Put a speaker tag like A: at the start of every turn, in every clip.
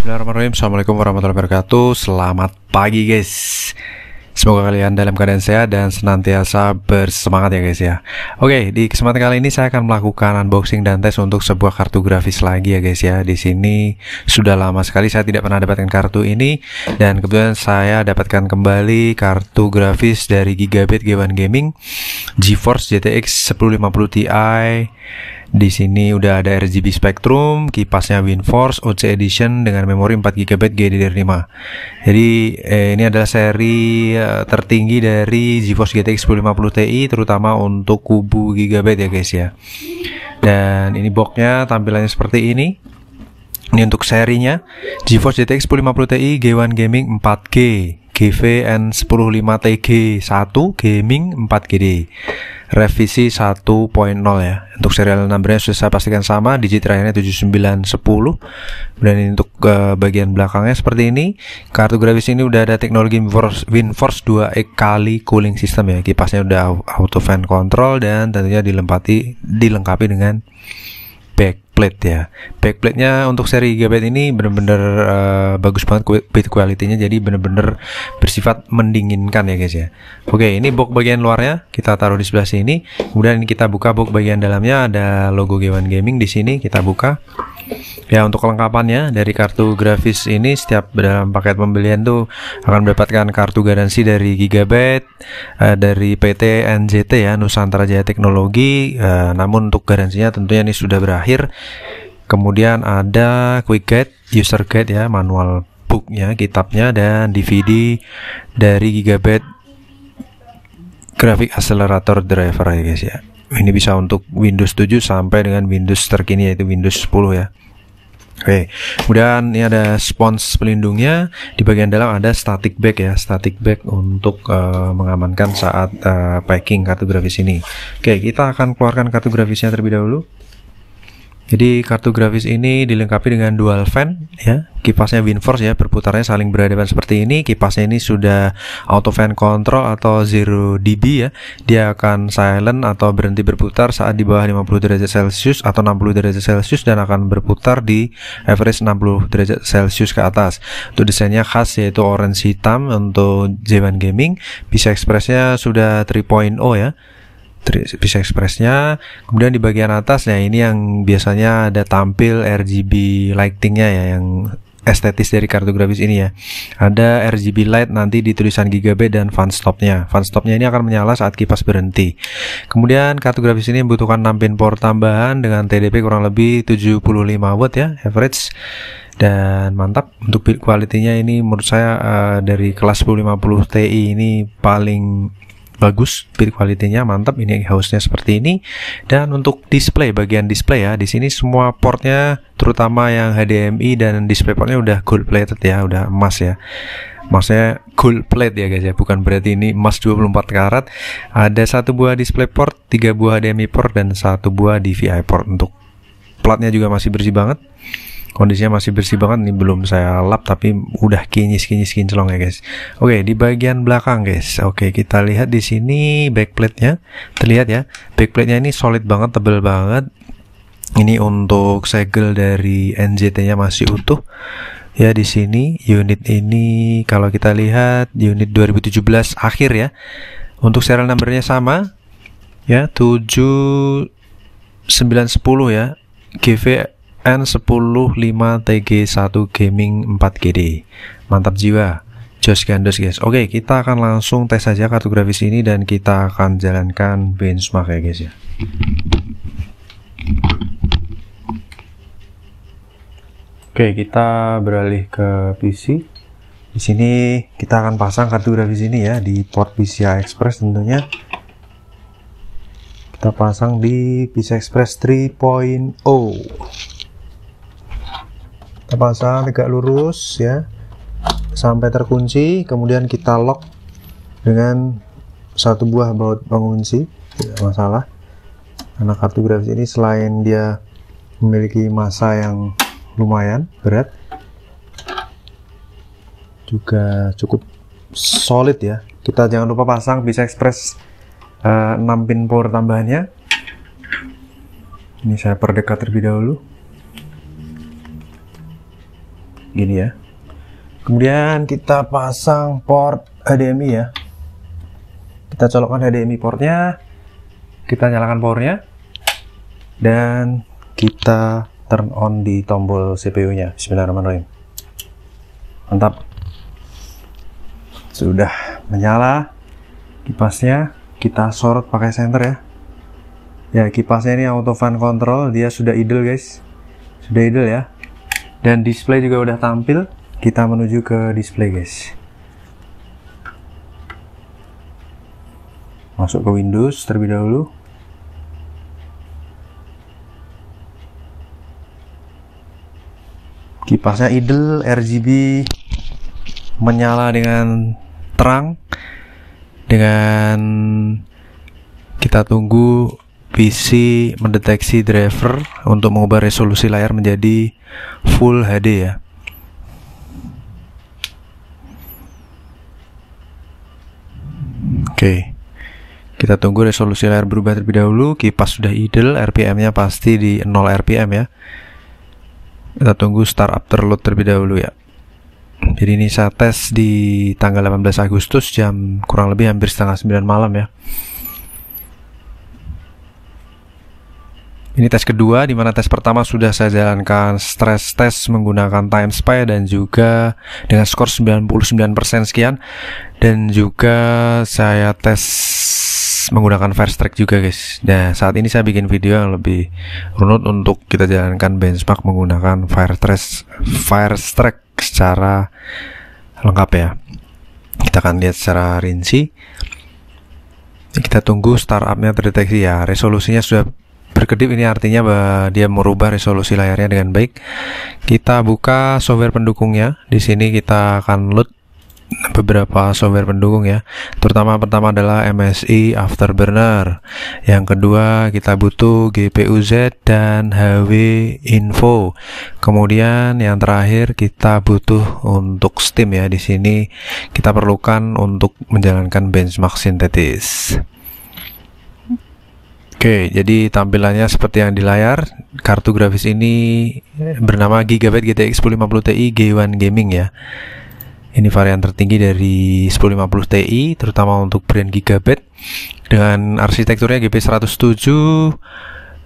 A: Bismillahirrahmanirrahim Assalamualaikum warahmatullahi wabarakatuh Selamat pagi guys Semoga kalian dalam keadaan sehat dan senantiasa bersemangat ya guys ya Oke, di kesempatan kali ini saya akan melakukan unboxing dan tes untuk sebuah kartu grafis lagi ya guys ya Di sini sudah lama sekali saya tidak pernah dapatkan kartu ini Dan kebetulan saya dapatkan kembali kartu grafis dari Gigabit G1 Gaming GeForce GTX 1050 Ti di sini udah ada RGB Spectrum, kipasnya WinForce OC Edition dengan memori 4 GB GDDR5. Jadi eh, ini adalah seri eh, tertinggi dari GeForce GTX 1050 Ti terutama untuk kubu gigabit ya guys ya. Dan ini boxnya tampilannya seperti ini. Ini untuk serinya GeForce GTX 1050 Ti G1 Gaming 4G GVN 105TG1 Gaming 4GD revisi 1.0 ya. Untuk serial numbernya sudah saya pastikan sama, digit terakhirnya 7910. Dan untuk uh, bagian belakangnya seperti ini. Kartu grafis ini udah ada teknologi Winforce, Winforce 2 e kali cooling system ya. Kipasnya udah auto fan control dan tentunya dilengkapi dilengkapi dengan back backplate ya. Backplate-nya untuk seri gigabyte ini bener-bener uh, bagus banget bit quality-nya jadi bener-bener bersifat mendinginkan ya guys ya. Oke, ini box bagian luarnya kita taruh di sebelah sini. Kemudian ini kita buka box bagian dalamnya ada logo G1 Gaming di sini kita buka. Ya untuk kelengkapannya dari kartu grafis ini setiap dalam paket pembelian tuh akan mendapatkan kartu garansi dari Gigabyte uh, dari PT nzt ya Nusantara Jaya Teknologi. Uh, namun untuk garansinya tentunya ini sudah berakhir kemudian ada quick guide user guide ya manual booknya kitabnya dan DVD dari Gigabyte graphic accelerator driver ya guys ya ini bisa untuk Windows 7 sampai dengan Windows terkini yaitu Windows 10 ya Oke, kemudian ini ada spons pelindungnya. Di bagian dalam ada static bag ya, static bag untuk uh, mengamankan saat uh, packing kartu grafis ini. Oke, kita akan keluarkan kartu grafisnya terlebih dahulu. Jadi kartu grafis ini dilengkapi dengan dual fan ya. Kipasnya Winforce ya, berputarnya saling berhadapan seperti ini. Kipasnya ini sudah auto fan control atau zero dB ya. Dia akan silent atau berhenti berputar saat di bawah 50 derajat Celcius atau 60 derajat Celcius dan akan berputar di average 60 derajat Celcius ke atas. Untuk desainnya khas yaitu orange hitam untuk j Gaming. Bisa ekspresnya sudah 3.0 ya bisa ekspresnya. kemudian di bagian atas ya ini yang biasanya ada tampil RGB lightingnya ya yang estetis dari kartu grafis ini ya ada RGB light nanti di tulisan GB dan fan stopnya fan stopnya ini akan menyala saat kipas berhenti kemudian kartu grafis ini membutuhkan 6 pin port tambahan dengan TDP kurang lebih 75 watt ya average dan mantap untuk build quality-nya ini menurut saya uh, dari kelas 1050 Ti ini paling bagus build quality-nya mantap ini house-nya seperti ini dan untuk display bagian display ya di sini semua portnya terutama yang HDMI dan display portnya udah gold plated ya udah emas ya maksudnya gold plate ya guys ya bukan berarti ini emas 24 karat ada satu buah display port tiga buah HDMI port dan satu buah DVI port untuk platnya juga masih bersih banget kondisinya masih bersih banget nih belum saya lap tapi udah kinyis kinyis kinclong ya guys oke di bagian belakang guys oke kita lihat di sini backplate nya terlihat ya backplate nya ini solid banget tebel banget ini untuk segel dari NZT nya masih utuh ya di sini unit ini kalau kita lihat unit 2017 akhir ya untuk serial numbernya sama ya 7910 ya GV N105 TG1 Gaming 4GD mantap jiwa Josh Gandos guys oke kita akan langsung tes saja kartu grafis ini dan kita akan jalankan benchmark ya guys ya oke kita beralih ke PC di sini kita akan pasang kartu grafis ini ya di port PCI Express tentunya kita pasang di PCI Express 3.0 kita pasang tegak lurus ya sampai terkunci kemudian kita lock dengan satu buah baut pengunci tidak masalah karena kartu grafis ini selain dia memiliki masa yang lumayan berat juga cukup solid ya kita jangan lupa pasang bisa express uh, eh, 6 pin power tambahannya ini saya perdekat terlebih dahulu gini ya kemudian kita pasang port HDMI ya kita colokkan HDMI portnya kita nyalakan powernya dan kita turn on di tombol CPU nya bismillahirrahmanirrahim mantap sudah menyala kipasnya kita sorot pakai center ya ya kipasnya ini auto fan control dia sudah idle guys sudah idle ya dan display juga udah tampil kita menuju ke display guys masuk ke Windows terlebih dahulu kipasnya idle RGB menyala dengan terang dengan kita tunggu PC mendeteksi driver untuk mengubah resolusi layar menjadi full HD ya. Oke. Okay. Kita tunggu resolusi layar berubah terlebih dahulu, kipas sudah idle, RPM-nya pasti di 0 RPM ya. Kita tunggu start after load terlebih dahulu ya. Jadi ini saya tes di tanggal 18 Agustus jam kurang lebih hampir setengah 9 malam ya. Ini tes kedua, di mana tes pertama sudah saya jalankan stress test menggunakan time spy dan juga dengan skor 99% sekian. Dan juga saya tes menggunakan fast track juga guys. Nah, saat ini saya bikin video yang lebih runut untuk kita jalankan benchmark menggunakan fire track, fire track secara lengkap ya. Kita akan lihat secara rinci. Kita tunggu startupnya terdeteksi ya. Resolusinya sudah berkedip ini artinya dia merubah resolusi layarnya dengan baik. Kita buka software pendukungnya. Di sini kita akan load beberapa software pendukung ya. Terutama pertama adalah MSI Afterburner. Yang kedua kita butuh GPUZ dan HW Info. Kemudian yang terakhir kita butuh untuk Steam ya. Di sini kita perlukan untuk menjalankan benchmark sintetis. Oke, jadi tampilannya seperti yang di layar. Kartu grafis ini bernama Gigabyte GTX 1050 Ti G1 Gaming ya. Ini varian tertinggi dari 1050 Ti, terutama untuk brand Gigabyte. Dengan arsitekturnya GP107,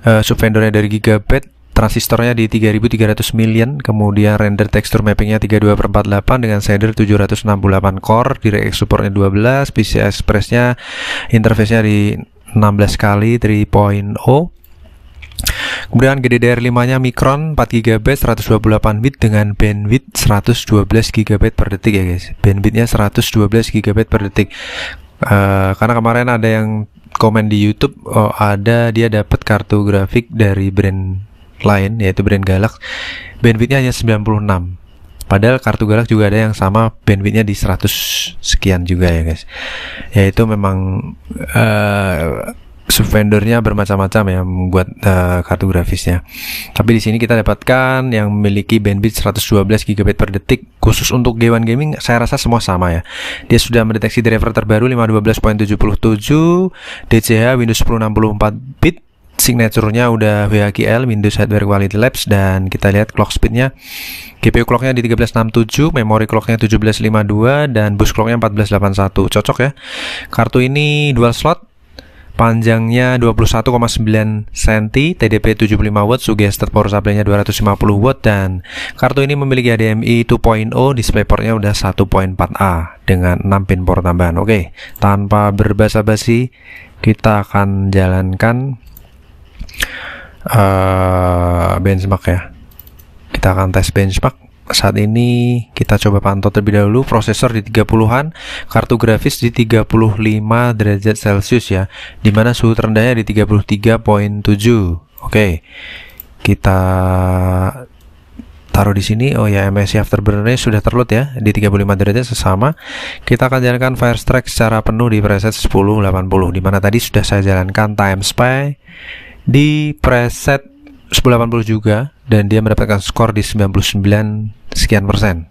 A: eh, subvendornya dari Gigabyte, transistornya di 3300 million, kemudian render tekstur mappingnya 32 per 48 dengan shader 768 core, DirectX supportnya 12, PCI Expressnya, interface-nya di 16 kali 3.0 Kemudian GDDR5 nya Micron 4 GB 128 bit dengan bandwidth 112 GB per detik ya guys bandwidthnya 112 GB per detik uh, karena kemarin ada yang komen di YouTube oh, ada dia dapat kartu grafik dari brand lain yaitu brand Galax bandwidthnya hanya 96 Padahal kartu galak juga ada yang sama bandwidthnya di 100 sekian juga ya guys. Yaitu memang uh, vendornya bermacam-macam ya membuat uh, kartu grafisnya. Tapi di sini kita dapatkan yang memiliki bandwidth 112 GB per detik khusus untuk G1 Gaming saya rasa semua sama ya. Dia sudah mendeteksi driver terbaru 512.77 DCH Windows 10 64 bit signaturenya udah WHGL Windows Hardware Quality Labs dan kita lihat clock speednya GPU clocknya di 1367 memory clocknya 1752 dan bus clocknya 1481 cocok ya kartu ini dual slot panjangnya 21,9 cm, TDP 75 watt, suggested power supply-nya 250 watt dan kartu ini memiliki HDMI 2.0, port nya udah 1.4A dengan 6 pin port tambahan. Oke, tanpa berbasa-basi kita akan jalankan uh, benchmark ya. Kita akan tes benchmark. Saat ini kita coba pantau terlebih dahulu prosesor di 30-an, kartu grafis di 35 derajat Celcius ya, dimana suhu terendahnya di 33.7. Oke, kita taruh di sini. Oh ya, MSI afterburner sudah terlut ya di 35 derajat sesama. Kita akan jalankan fire strike secara penuh di preset 1080 dimana tadi sudah saya jalankan time spy di preset 1080 juga dan dia mendapatkan skor di 99 sekian persen.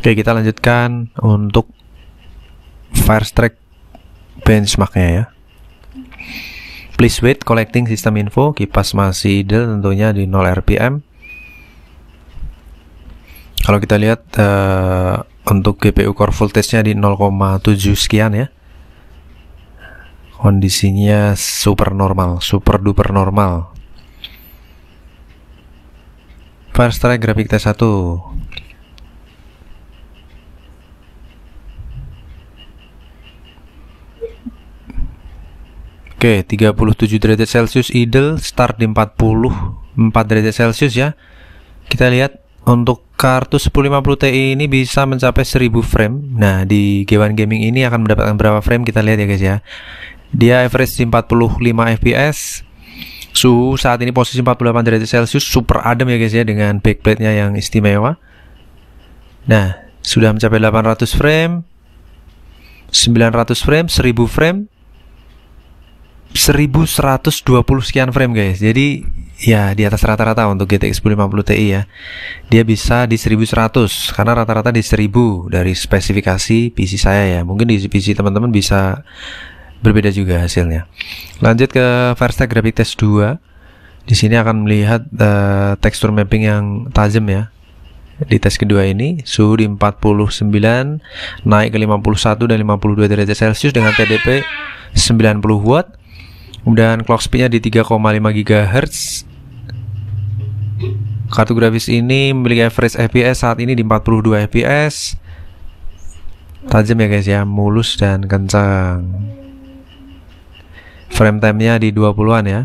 A: Oke, kita lanjutkan untuk Firestrike benchmarknya ya. Please wait collecting system info kipas masih idle tentunya di 0 rpm. Kalau kita lihat uh, untuk GPU core voltage-nya di 0,7 sekian ya kondisinya super normal, super duper normal. Fire Strike Graphic T1 Oke, 37 derajat Celcius idle, start di 40, 4 derajat Celcius ya. Kita lihat untuk kartu 1050 Ti ini bisa mencapai 1000 frame. Nah, di g Gaming ini akan mendapatkan berapa frame kita lihat ya guys ya. Dia average di 45 fps. Suhu saat ini posisi 48 derajat Celcius, super adem ya guys ya dengan backplate-nya yang istimewa. Nah, sudah mencapai 800 frame, 900 frame, 1000 frame, 1120 sekian frame guys jadi ya di atas rata-rata untuk GTX 1050 Ti ya dia bisa di 1100 karena rata-rata di 1000 dari spesifikasi PC saya ya mungkin di PC teman-teman bisa berbeda juga hasilnya. Lanjut ke Verstek Graphic Test 2. Di sini akan melihat uh, tekstur mapping yang tajam ya. Di tes kedua ini suhu di 49 naik ke 51 dan 52 derajat Celcius dengan TDP 90 watt. Kemudian clock speednya di 3,5 GHz. Kartu grafis ini memiliki average fps saat ini di 42 fps. Tajam ya guys ya, mulus dan kencang. Frame time-nya di 20-an ya.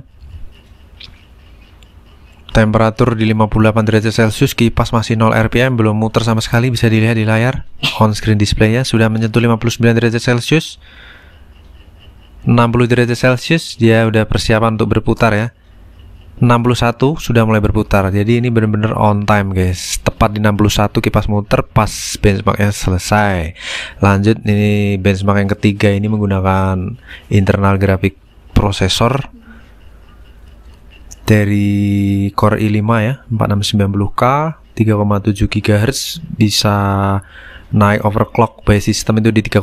A: Temperatur di 58 derajat Celcius, kipas masih 0 RPM, belum muter sama sekali, bisa dilihat di layar. On screen display-nya sudah menyentuh 59 derajat Celcius. 60 derajat Celcius, dia udah persiapan untuk berputar ya. 61 sudah mulai berputar jadi ini benar-benar on time guys tepat di 61 kipas muter pas benchmarknya selesai lanjut ini benchmark yang ketiga ini menggunakan internal grafik prosesor dari Core i5 ya 4690K 3,7 GHz bisa naik overclock by system itu di 3,9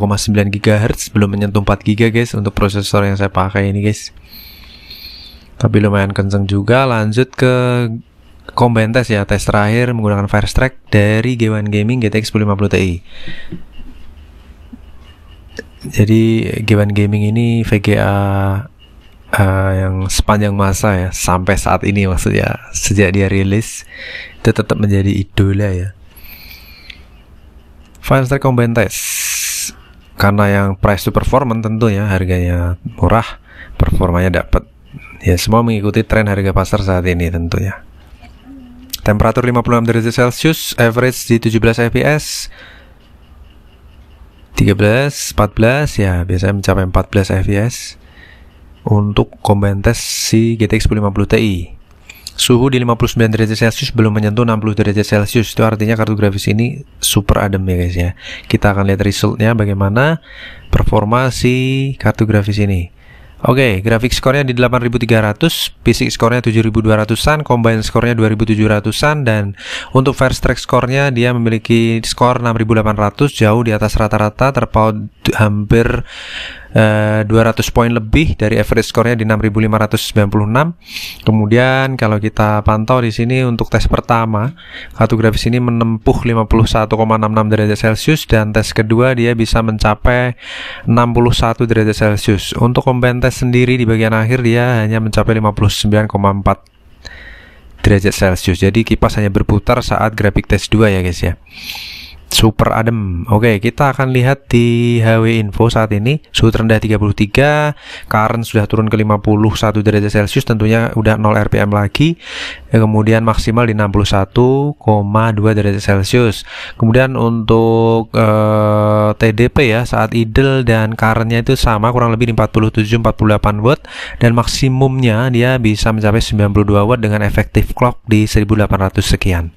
A: GHz belum menyentuh 4 GB guys untuk prosesor yang saya pakai ini guys tapi lumayan kenceng juga lanjut ke combine test ya tes terakhir menggunakan Fire Strike dari G1 Gaming GTX 1050 Ti jadi G1 Gaming ini VGA Eh, yang sepanjang masa ya sampai saat ini maksudnya sejak dia rilis itu tetap menjadi idola ya. Five Star Test karena yang price to performance tentunya harganya murah, performanya dapat. Ya semua mengikuti tren harga pasar saat ini tentunya. Temperatur 56 derajat Celcius, average di 17 fps. 13, 14 ya biasanya mencapai 14 fps untuk combine tes si GTX 1050 Ti. Suhu di 59 derajat Celcius belum menyentuh 60 derajat Celcius. Itu artinya kartu grafis ini super adem ya guys ya. Kita akan lihat resultnya bagaimana performa si kartu grafis ini. Oke, okay, grafik skornya di 8300, fisik skornya 7200-an, combine skornya 2700-an, dan untuk first track skornya dia memiliki skor 6800, jauh di atas rata-rata, terpaut hampir 200 eh, poin lebih dari average skornya di 6596. Kemudian kalau kita pantau di sini untuk tes pertama, kartu grafis ini menempuh 51,66 derajat Celcius dan tes kedua dia bisa mencapai 61 derajat Celcius. Untuk combined tes sendiri di bagian akhir dia hanya mencapai 59,4 derajat Celcius. Jadi kipas hanya berputar saat grafik tes 2 ya guys ya super adem. Oke, kita akan lihat di HW Info saat ini suhu terendah 33, karen sudah turun ke 51 derajat Celcius tentunya udah 0 RPM lagi. Eh, kemudian maksimal di 61,2 derajat Celcius. Kemudian untuk eh, TDP ya saat idle dan currentnya itu sama kurang lebih di 47 48 watt dan maksimumnya dia bisa mencapai 92 watt dengan efektif clock di 1800 sekian.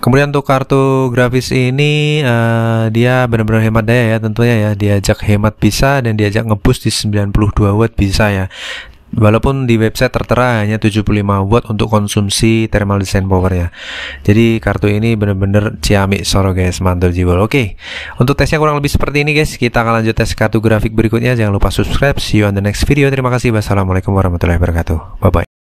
A: Kemudian untuk kartu grafis ini uh, dia benar-benar hemat daya ya tentunya ya. Diajak hemat bisa dan diajak ngebus di 92 watt bisa ya. Walaupun di website tertera hanya 75 watt untuk konsumsi thermal design power ya. Jadi kartu ini benar-benar ciamik soro guys, mantul jiwa. Oke, untuk tesnya kurang lebih seperti ini guys. Kita akan lanjut tes kartu grafik berikutnya. Jangan lupa subscribe. See you on the next video. Terima kasih. Wassalamualaikum warahmatullahi wabarakatuh. Bye bye.